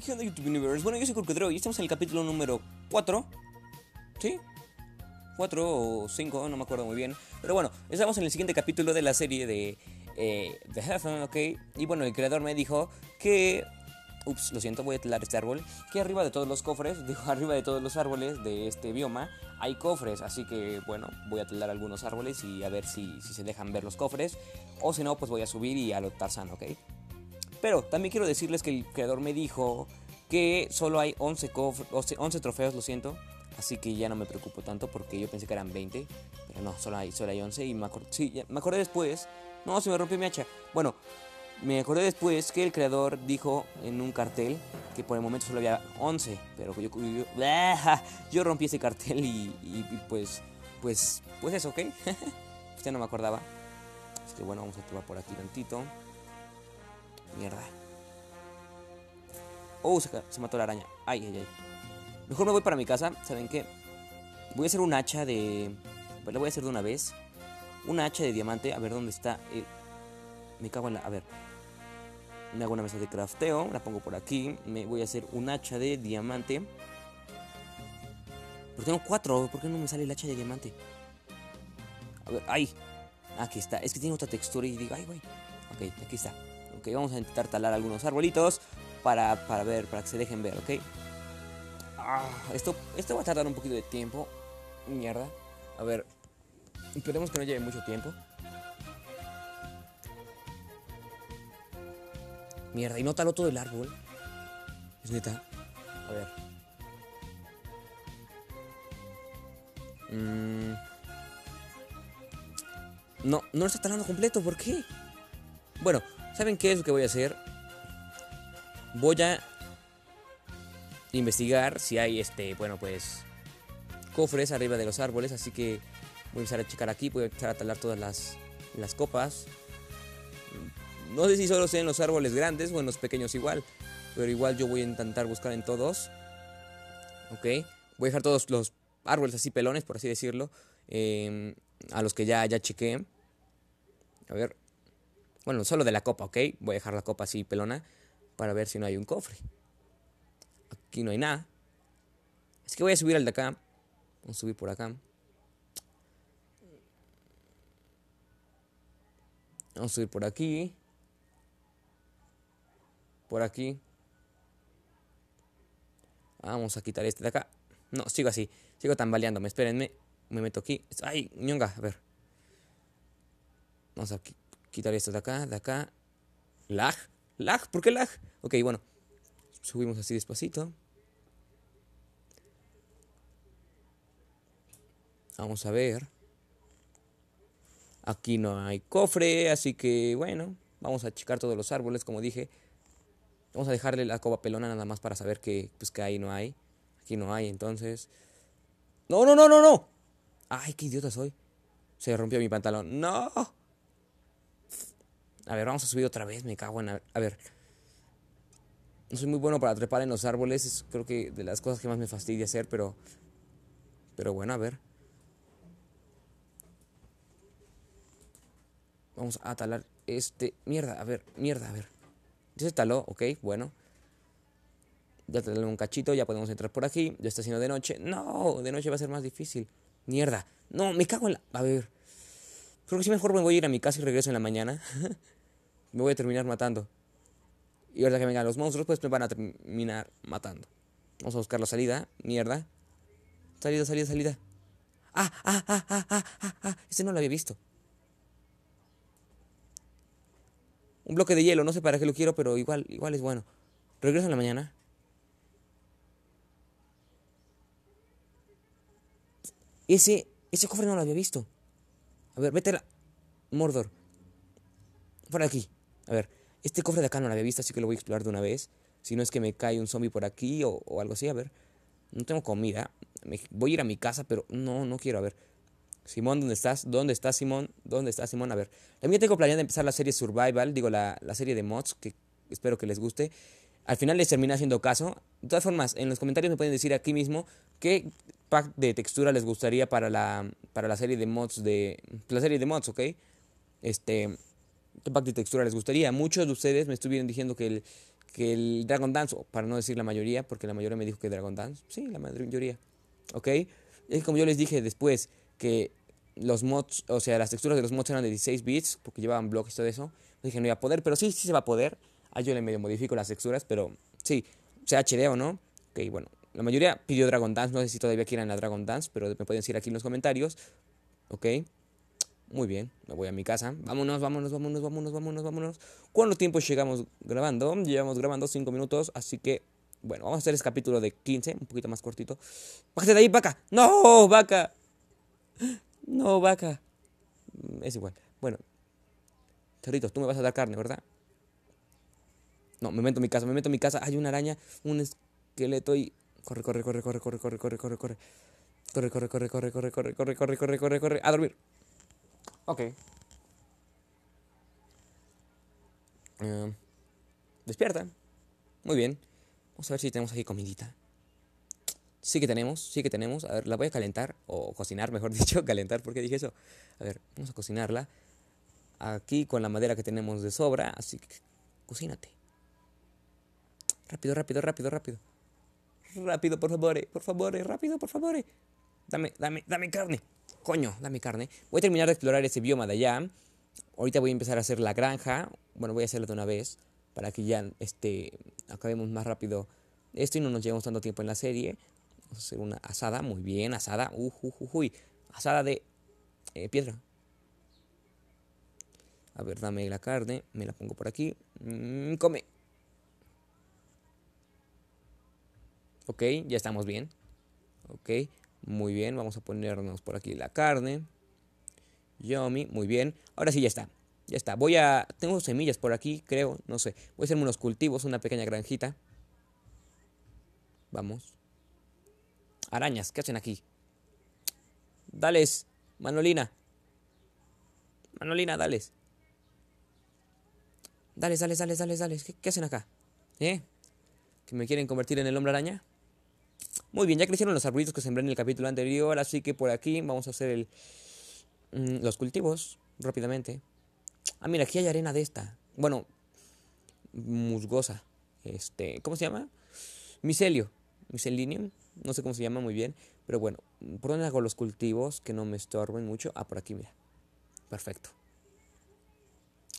¿qué YouTube Universe? Bueno, yo soy Kurkudro y estamos en el capítulo número 4. ¿Sí? 4 o 5, no me acuerdo muy bien. Pero bueno, estamos en el siguiente capítulo de la serie de eh, The Heaven, ¿ok? Y bueno, el creador me dijo que... Ups, lo siento, voy a telar este árbol. Que arriba de todos los cofres, digo, arriba de todos los árboles de este bioma hay cofres. Así que bueno, voy a telar algunos árboles y a ver si, si se dejan ver los cofres. O si no, pues voy a subir y a lo Tarzan, ¿ok? Pero también quiero decirles que el creador me dijo que solo hay 11, 11 trofeos, lo siento. Así que ya no me preocupo tanto porque yo pensé que eran 20. Pero no, solo hay, solo hay 11. Y me, acordé, sí, me acordé después. No, se me rompió mi hacha. Bueno, me acordé después que el creador dijo en un cartel que por el momento solo había 11. Pero ¡ah! yo, rompí ese cartel y, pues, pues, pues eso, ¿ok? ya no me acordaba. Así que bueno, vamos a probar por aquí tantito. Mierda. Oh, se, mató la araña. Ay, ay, ay. Mejor me voy para mi casa. ¿Saben qué? Voy a hacer un hacha de... Pues, la voy a hacer de una vez. Un hacha de diamante. A ver dónde está. Eh. me cago en la... A ver. Me hago una mesa de crafteo. La pongo por aquí. Me voy a hacer un hacha de diamante. Pero tengo cuatro. ¿Por qué no me sale el hacha de diamante? A ver. ¡Ay! Aquí está. Es que tiene otra textura y digo... ¡Ay, güey! Ok, aquí está. Ok, vamos a intentar talar algunos arbolitos para, ver, para que se dejen ver, ¿ok? Ah, esto, esto va a tardar un poquito de tiempo. Mierda. A ver. Esperemos que no lleve mucho tiempo. Mierda, y no taló todo el árbol. Es neta. A ver. Mm. No, no lo está talando completo. ¿Por qué? Bueno, ¿Saben qué es lo que voy a hacer? Voy a investigar si hay este, bueno, pues cofres arriba de los árboles, así que voy a empezar a checar aquí, voy a empezar a talar todas las, las copas. No sé si solo sean los árboles grandes o en los pequeños igual, pero igual yo voy a intentar buscar en todos. Ok, voy a dejar todos los árboles así pelones, por así decirlo, eh, a los que ya, ya chequé. A ver, bueno, solo de la copa, ¿ok? Voy a dejar la copa así pelona para ver si no hay un cofre. Aquí no hay nada. Es que voy a subir al de acá. Vamos a subir por acá. Vamos a subir por aquí. Por aquí. Ah, vamos a quitar este de acá. No, sigo así. Sigo tambaleándome. Espérenme. Me meto aquí. Ay, ñonga. A ver. Vamos aquí quitar esto de acá, de acá. Lag, lag, ¿por qué lag? Ok, bueno, subimos así despacito. Vamos a ver. Aquí no hay cofre, así que bueno, vamos a checar todos los árboles, como dije. Vamos a dejarle la cova pelona nada más para saber que, pues, que ahí no hay. Aquí no hay, entonces. ¡No, no, no, no, no! ¡Ay, qué idiota soy! Se rompió mi pantalón. ¡No! A ver, vamos a subir otra vez, me cago en... A ver. No soy muy bueno para trepar en los árboles, es creo que de las cosas que más me fastidia hacer, pero... Pero bueno, a ver. Vamos a talar este... Mierda, a ver, mierda, a ver. Ya se taló, ok, bueno. Ya taló un cachito, ya podemos entrar por aquí. Ya está haciendo de noche. No, de noche va a ser más difícil. Mierda. No, me cago en la... A ver. Creo que sí mejor me voy a ir a mi casa y regreso en la mañana. me voy a terminar matando. Y ahora que vengan los monstruos, pues me van a terminar matando. Vamos a buscar la salida. Mierda. Salida, salida, salida. ¡Ah, ah, ah, ah, ah, ah! ah! Este no lo había visto. Un bloque de hielo, no sé para qué lo quiero, pero igual, igual es bueno. Regreso en la mañana. Ese, ese cofre no lo había visto. A ver, vete la... Mordor. Por aquí. A ver, este cofre de acá no lo había visto, así que lo voy a explorar de una vez. Si no es que me cae un zombie por aquí o, algo así, a ver. No tengo comida. voy a ir a mi casa, pero no, no quiero. A ver. Simón, ¿dónde estás? ¿Dónde estás, Simón? ¿Dónde estás, Simón? A ver. También tengo planeado empezar la serie Survival, digo, la, serie de mods, que espero que les guste. Al final les termina haciendo caso. De todas formas, en los comentarios me pueden decir aquí mismo que pack de textura les gustaría para la, para la serie de mods de... La serie de mods, ¿ok? Este... ¿Qué pack de textura les gustaría? Muchos de ustedes me estuvieron diciendo que el, que el Dragon Dance, para no decir la mayoría, porque la mayoría me dijo que Dragon Dance. Sí, la mayoría. ¿Ok? Es como yo les dije después que los mods, o sea, las texturas de los mods eran de 16 bits, porque llevaban bloques y todo eso. Dije, no iba a poder, pero sí, sí se va a poder. Ah, yo le medio modifico las texturas, pero sí, sea HD o no. Ok, bueno, la mayoría pidió Dragon Dance, no sé si todavía quieran la Dragon Dance, pero me pueden decir aquí en los comentarios. Ok. Muy bien, me voy a mi casa. Vámonos, vámonos, vámonos, vámonos, vámonos, vámonos. ¿Cuánto tiempo llegamos grabando? Llevamos grabando 5 minutos, así que bueno, vamos a hacer este capítulo de 15, un poquito más cortito. Bájate de ahí, vaca. No, vaca. No, vaca. Mm, es igual. Bueno. Cerritos, tú me vas a dar carne, ¿verdad? No, me meto en mi casa, me meto en mi casa. Hay una araña, un esqueleto y Corre, corre, corre, corre, corre, corre, corre, corre, corre. Corre, corre, corre, corre, corre, corre, corre, corre, corre, corre, corre. A dormir. Ok. despierta. Muy bien. Vamos a ver si tenemos aquí comidita. Sí que tenemos, sí que tenemos. A ver, la voy a calentar. O cocinar, mejor dicho. Calentar, porque dije eso. A ver, vamos a cocinarla. Aquí con la madera que tenemos de sobra. Así que cocínate. Rápido, rápido, rápido, rápido. Rápido, por favor, por favor, rápido, por favor. Dame, dame, dame carne. Coño, dame carne. Voy a terminar de explorar ese bioma de allá. Ahorita voy a empezar a hacer la granja. Bueno, voy a hacerlo de una vez para que ya este, acabemos más rápido esto y no nos llevamos tanto tiempo en la serie. Vamos a hacer una asada, muy bien, asada. Uh, uy, uy. Asada de eh, piedra. A ver, dame la carne, me la pongo por aquí. Mm, come. Ok, ya estamos bien. Ok, muy bien. Vamos a ponernos por aquí la carne. Yomi, muy bien. Ahora sí, ya está. Ya está. Voy a... Tengo semillas por aquí, creo. No sé. Voy a hacerme unos cultivos, una pequeña granjita. Vamos. Arañas, ¿qué hacen aquí? Dales, Manolina. Manolina, dales. Dales, dales, dales, dales, dales. ¿Qué, qué hacen acá? ¿Eh? ¿Que me quieren convertir en el hombre araña? Muy bien, ya crecieron los arbolitos que sembré en el capítulo anterior, así que por aquí vamos a hacer el, mm, los cultivos rápidamente. Ah, mira, aquí hay arena de esta. Bueno, musgosa. Este, ¿cómo se llama? Micelio, micelinium, no sé cómo se llama muy bien, pero bueno, ¿por dónde hago los cultivos que no me estorben mucho? Ah, por aquí, mira. Perfecto.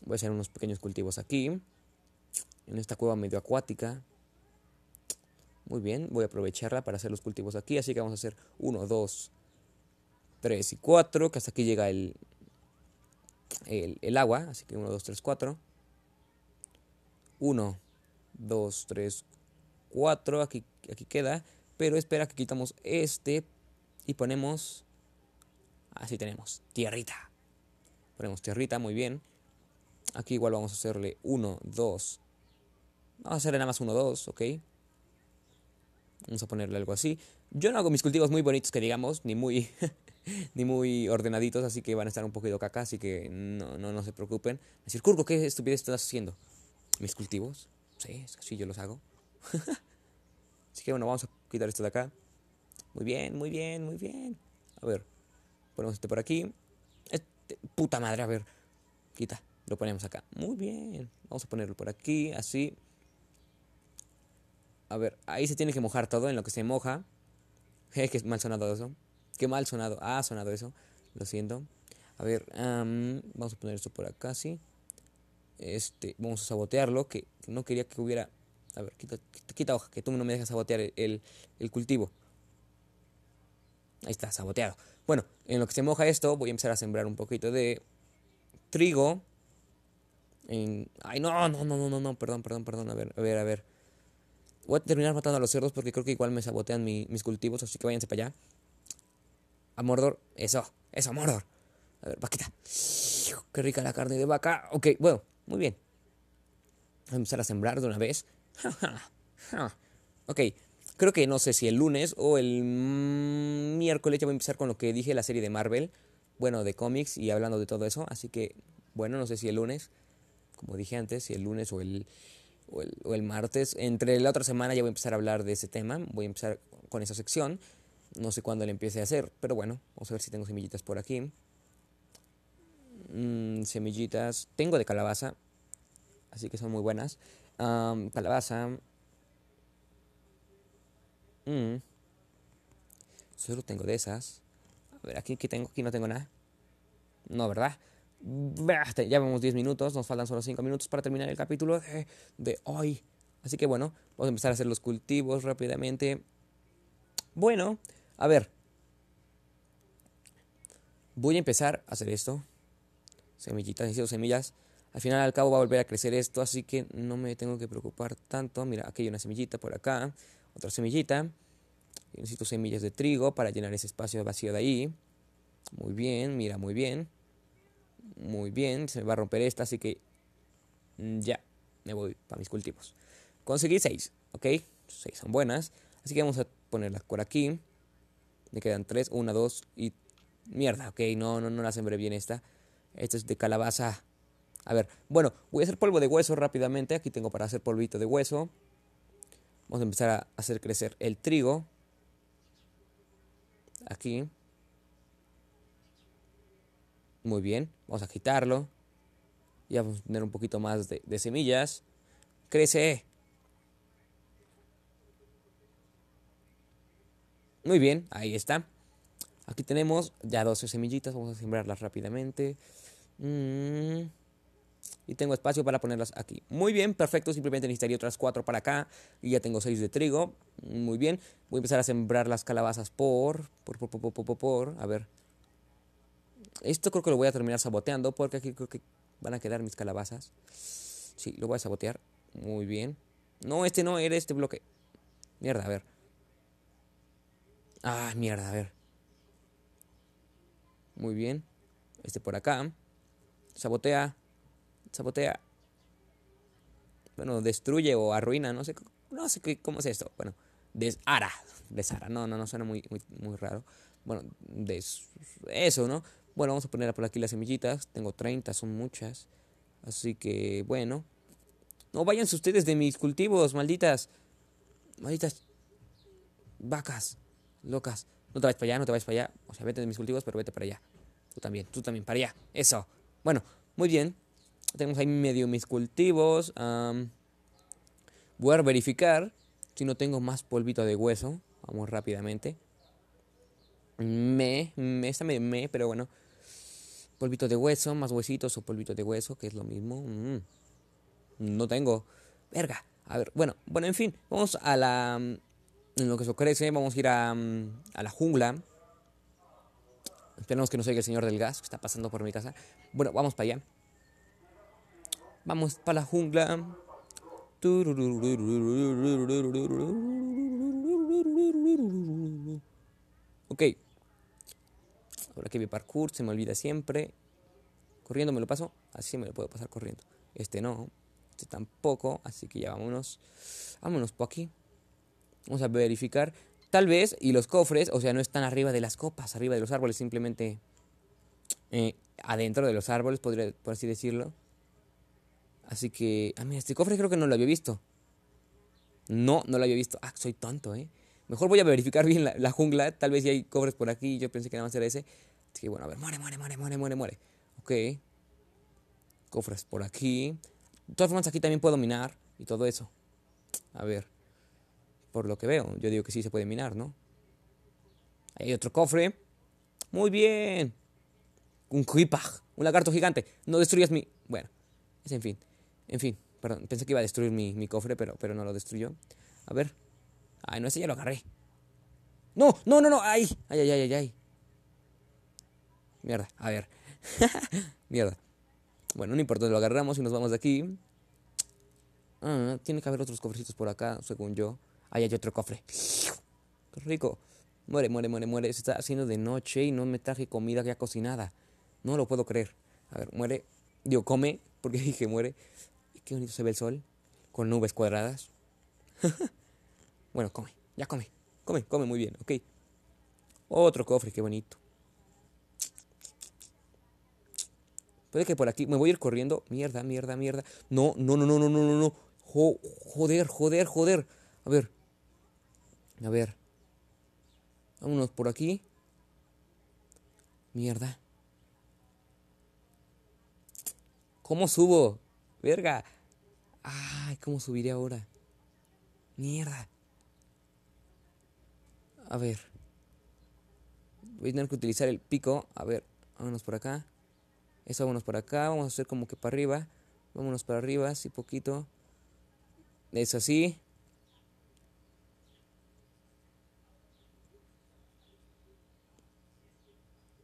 Voy a hacer unos pequeños cultivos aquí, en esta cueva medio acuática. Muy bien, voy a aprovecharla para hacer los cultivos aquí, así que vamos a hacer 1, 2, 3 y 4, que hasta aquí llega el, el, agua, así que 1, 2, 3, 4. 1, 2, 3, 4, aquí, aquí queda, pero espera que quitamos este y ponemos, así tenemos, tierrita. Ponemos tierrita, muy bien. Aquí igual vamos a hacerle 1, 2. Vamos a hacerle nada más 1, 2, ok. Vamos a ponerle algo así. Yo no hago mis cultivos muy bonitos que digamos, ni muy, ni muy ordenaditos, así que van a estar un poquito caca, así que no, no, no se preocupen. Decir, Curgo, ¿qué estupidez estás haciendo? ¿Mis cultivos? Sí, sí, yo los hago. así que bueno, vamos a quitar esto de acá. Muy bien, muy bien, muy bien. A ver, ponemos este por aquí. Este, puta madre, a ver. Quita, lo ponemos acá. Muy bien. Vamos a ponerlo por aquí, así. A ver, ahí se tiene que mojar todo en lo que se moja. Es que mal sonado eso. Qué mal sonado. Ah, sonado eso. Lo siento. A ver, vamos a poner esto por acá, sí. Este, vamos a sabotearlo, que no quería que hubiera... A ver, quita, quita, hoja, que tú no me dejas sabotear el, cultivo. Ahí está, saboteado. Bueno, en lo que se moja esto, voy a empezar a sembrar un poquito de trigo. En... Ay, no, no, no, no, no, perdón, perdón, perdón. A ver, a ver, a ver. Voy a terminar matando a los cerdos porque creo que igual me sabotean mis cultivos, así que váyanse para allá. A Mordor, eso, eso, Mordor. A ver, vaquita. Qué rica la carne de vaca. Ok, bueno, muy bien. Voy a empezar a sembrar de una vez. ok, creo que no sé si el lunes o el mm, miércoles ya voy a empezar con lo que dije la serie de Marvel. Bueno, de cómics y hablando de todo eso. Así que, bueno, no sé si el lunes, como dije antes, si el lunes o el o el, martes. Entre la otra semana ya voy a empezar a hablar de ese tema. Voy a empezar con esa sección. No sé cuándo la empiece a hacer, pero bueno, vamos a ver si tengo semillitas por aquí. Mm, semillitas. Tengo de calabaza, así que son muy buenas. calabaza. Mm, solo tengo de esas. A ver, aquí, aquí tengo, aquí no tengo nada. No, ¿verdad? Ya vamos 10 minutos, nos faltan solo 5 minutos para terminar el capítulo de, hoy. Así que bueno, vamos a empezar a hacer los cultivos rápidamente. Bueno, a ver. Voy a empezar a hacer esto. Semillitas, necesito semillas. Al final al cabo va a volver a crecer esto, así que no me tengo que preocupar tanto. Mira, aquí hay una semillita por acá, otra semillita. Necesito semillas de trigo para llenar ese espacio vacío de ahí. Muy bien, mira, muy bien muy bien, se me va a romper esta, así que mm, ya, me voy para mis cultivos. Conseguí 6, ¿ok? 6 son buenas, así que vamos a ponerlas por aquí. Me quedan 3, 1, 2 y... Mierda, ok, no, no, no la sembré bien esta. Esta es de calabaza. A ver, bueno, voy a hacer polvo de hueso rápidamente. Aquí tengo para hacer polvito de hueso. Vamos a empezar a hacer crecer el trigo. Aquí. Muy bien, vamos a quitarlo. Ya vamos a tener un poquito más de, semillas. Crece. Muy bien, ahí está. Aquí tenemos ya 12 semillitas, vamos a sembrarlas rápidamente. Mm. Y tengo espacio para ponerlas aquí. Muy bien, perfecto, simplemente necesitaría otras 4 para acá. Y ya tengo 6 de trigo. Muy bien, voy a empezar a sembrar las calabazas por, por, por, por, por. A ver, esto creo que lo voy a terminar saboteando porque aquí creo que van a quedar mis calabazas. Sí, lo voy a sabotear. Muy bien. No, este no, era este bloque. Mierda, a ver. Ah, mierda, a ver. Muy bien. Este por acá. Sabotea. Sabotea. Bueno, destruye o arruina. No sé, no sé cómo es esto. Bueno, desara. Desara. No, no, no suena muy, muy, muy raro. Bueno, des, eso, ¿no? Bueno, vamos a poner por aquí las semillitas. Tengo 30, son muchas. Así que, bueno. No váyanse ustedes de mis cultivos, malditas. Malditas. Vacas. Locas. No te vayas para allá, no te vayas para allá. O sea, vete de mis cultivos, pero vete para allá. Tú también, tú también, para allá. Eso. Bueno, muy bien. Tenemos ahí medio mis cultivos. voy a verificar si no tengo más polvito de hueso. Vamos rápidamente. Me, me, está medio me, pero bueno. Polvito de hueso, más huesitos o polvito de hueso, que es lo mismo. Mm. No tengo. Verga. A ver, bueno, bueno, en fin, vamos a la. Mm, en lo que eso crece, vamos a ir a, mm, a la jungla. Esperemos que no oiga el señor del gas que está pasando por mi casa. Bueno, vamos para allá. Vamos para la jungla. Ok, Ahora que vi parkour, se me olvida siempre. Corriendo me lo paso, así me lo puedo pasar corriendo. Este no, este tampoco, así que ya vámonos. Vámonos por aquí. Vamos a verificar. Tal vez, y los cofres, o sea, no están arriba de las copas, arriba de los árboles, simplemente eh, adentro de los árboles, podría, por así decirlo. Así que, ah, mira, este cofre creo que no lo había visto. No, no lo había visto. Ah, soy tonto, eh. Mejor voy a verificar bien la, jungla, tal vez si hay cofres por aquí, yo pensé que nada más era ese. Así que bueno, a ver, muere, muere, muere, muere, muere, muere. Ok. Cofres por aquí. De todas formas, aquí también puedo minar y todo eso. A ver. Por lo que veo, yo digo que sí se puede minar, ¿no? hay otro cofre. Muy bien. Un creepag. Un lagarto gigante. No destruyas mi... Bueno. Es en fin. En fin. Perdón. Pensé que iba a destruir mi, mi cofre, pero, pero no lo destruyó. A ver. Ay, no, ese ya lo agarré. No, no, no, no. Ay, ay, ay, ay, ay. Mierda, a ver. Mierda. Bueno, no importa, lo agarramos y nos vamos de aquí. Ah, tiene que haber otros cofrecitos por acá, según yo. Ahí hay otro cofre. Qué rico. Muere, muere, muere, muere. Se está haciendo de noche y no me traje comida ya cocinada. No lo puedo creer. A ver, muere. Digo, come, porque dije muere. Qué bonito se ve el sol. Con nubes cuadradas. Bueno, come, ya come, come, come muy bien, ok. Otro cofre, qué bonito. Puede que por aquí me voy a ir corriendo. Mierda, mierda, mierda. No, no, no, no, no, no, no, no. joder, joder, joder. A ver. A ver. Vámonos por aquí. Mierda. ¿Cómo subo? Verga. Ay, ¿cómo subiré ahora? Mierda. A ver. Voy a tener que utilizar el pico. A ver, vámonos por acá. Eso, vámonos por acá. Vamos a hacer como que para arriba. Vámonos para arriba, así poquito. Es así.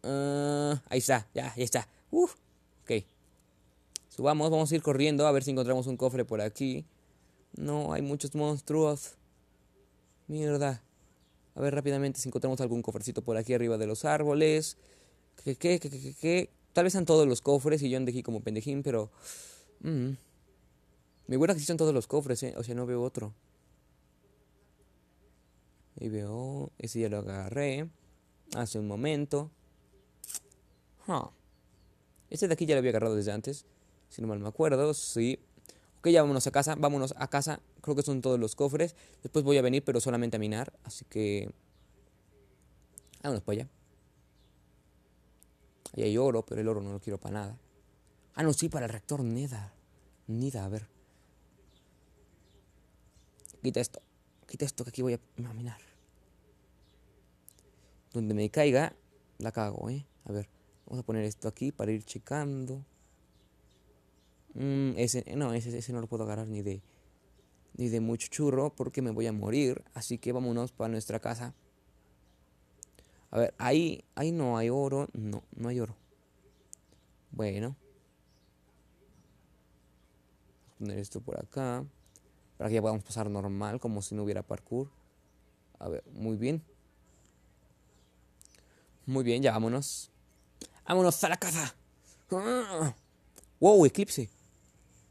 Ah, ahí está, ya, ya está. Uf, ok. Subamos, vamos a ir corriendo a ver si encontramos un cofre por aquí. No, hay muchos monstruos. Mierda. A ver rápidamente si encontramos algún cofrecito por aquí arriba de los árboles. ¿Qué, qué, qué, qué, Tal vez están todos los cofres y yo andé aquí como pendejín, pero... Mm. Me hubiera que sí todos los cofres, ¿eh? O sea, no veo otro. Y veo... Ese ya lo agarré. Hace un momento. Este de aquí ya lo había agarrado desde antes. Si no mal me acuerdo. Sí. Ok, ya vámonos a casa. Vámonos a casa. Creo que son todos los cofres. Después voy a venir, pero solamente a minar. Así que... ah Vámonos para allá. Ahí hay oro, pero el oro no lo quiero para nada. Ah, no, sí, para el reactor Neda. Nida, a ver. Quita esto. Quita esto que aquí voy a minar. Donde me caiga, la cago, ¿eh? A ver, vamos a poner esto aquí para ir checando. Mmm, ese, no, ese, ese no lo puedo agarrar ni de, ni de mucho churro porque me voy a morir, así que vámonos para nuestra casa. A ver, ahí, ahí no hay oro, no, no hay oro. Bueno. poner esto por acá, para que ya podamos pasar normal, como si no hubiera parkour. A ver, muy bien. Muy bien, ya vámonos. ¡Vámonos a la casa! ¡Ah! ¡Wow! Eclipse.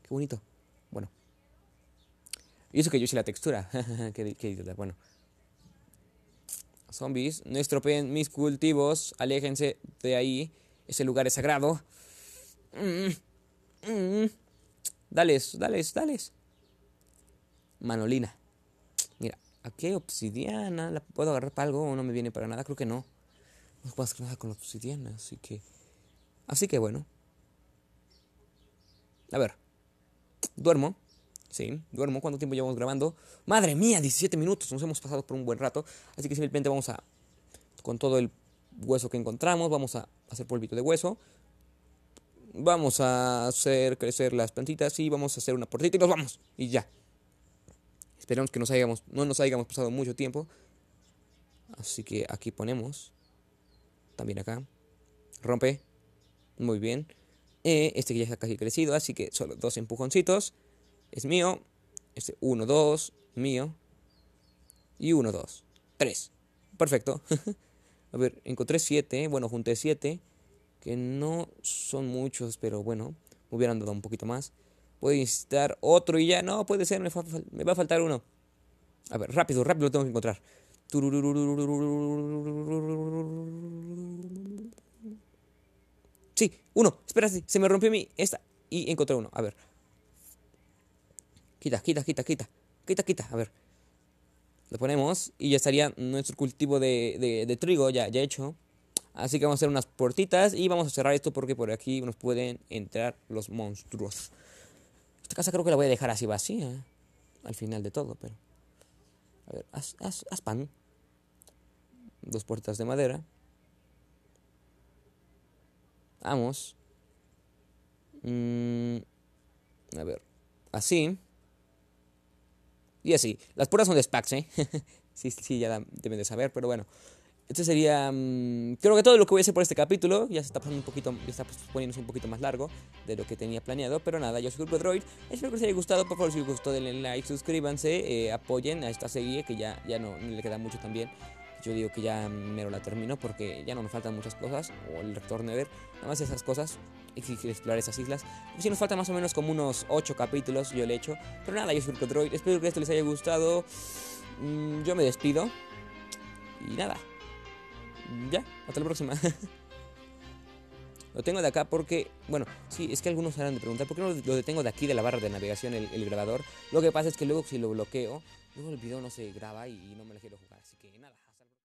Qué bonito. Y eso que yo hice la textura. qué, Bueno. Zombies, no estropeen mis cultivos. Aléjense de ahí. Ese lugar es sagrado. Mm, mm, mm. Dales, dales, dales. Manolina. Mira, aquí obsidiana. ¿La puedo agarrar para algo o no me viene para nada? Creo que no. No puedo hacer nada con la obsidiana, así que. Así que bueno. A ver. Duermo. Sí, duermo. ¿Cuánto tiempo llevamos grabando? Madre mía, 17 minutos. Nos hemos pasado por un buen rato. Así que simplemente vamos a, con todo el hueso que encontramos, vamos a hacer polvito de hueso. Vamos a hacer crecer las plantitas y vamos a hacer una portita y nos vamos. Y ya. Esperemos que no nos hayamos pasado mucho tiempo. Así que aquí ponemos. También acá. Rompe. Muy bien. Eh, este que ya está casi crecido, así que solo dos empujoncitos es mío. Este 1, 2, mío. Y 1, 2, 3. Perfecto. A ver, encontré 7. Bueno, junté 7. Que no son muchos, pero bueno, me hubieran dado un poquito más. Puedo necesitar otro y ya. No, puede ser, me, va a faltar uno. A ver, rápido, rápido lo tengo que encontrar. Sí, uno. Espera, se me rompió mi. Esta. Y encontré uno. A ver. Quita, quita, quita, quita. Quita, quita. A ver. Lo ponemos y ya estaría nuestro cultivo de, trigo ya, ya hecho. Así que vamos a hacer unas puertitas y vamos a cerrar esto porque por aquí nos pueden entrar los monstruos. Esta casa creo que la voy a dejar así vacía. ¿eh? Al final de todo, pero... A ver, haz, pan. Dos puertas de madera. Vamos. Mm, a ver, así. Y así, las puras son de SPACs, ¿eh? sí, sí, ya deben de saber, pero bueno. Este sería, mm, creo que todo lo que voy a hacer por este capítulo, ya se está poniendo un poquito, ya está pues, poniéndose un poquito más largo de lo que tenía planeado, pero nada, yo soy Grupo Droid, espero que les haya gustado, por favor si les gustó denle like, suscríbanse, eh, apoyen a esta serie que ya, ya no, le queda mucho también, yo digo que ya mero la termino porque ya no me faltan muchas cosas, o el Rector Never, nada más esas cosas, explorar esas islas. Si nos falta más o menos como unos 8 capítulos, yo le he hecho. Pero nada, yo soy Droid, espero que esto les haya gustado. Mm, yo me despido. Y nada. Ya, hasta la próxima. Lo tengo de acá porque, bueno, sí, es que algunos harán de preguntar, ¿por qué no lo detengo de aquí de la barra de navegación el, grabador? Lo que pasa es que luego si lo bloqueo, luego el video no se graba y, y no me lo quiero jugar, así que nada.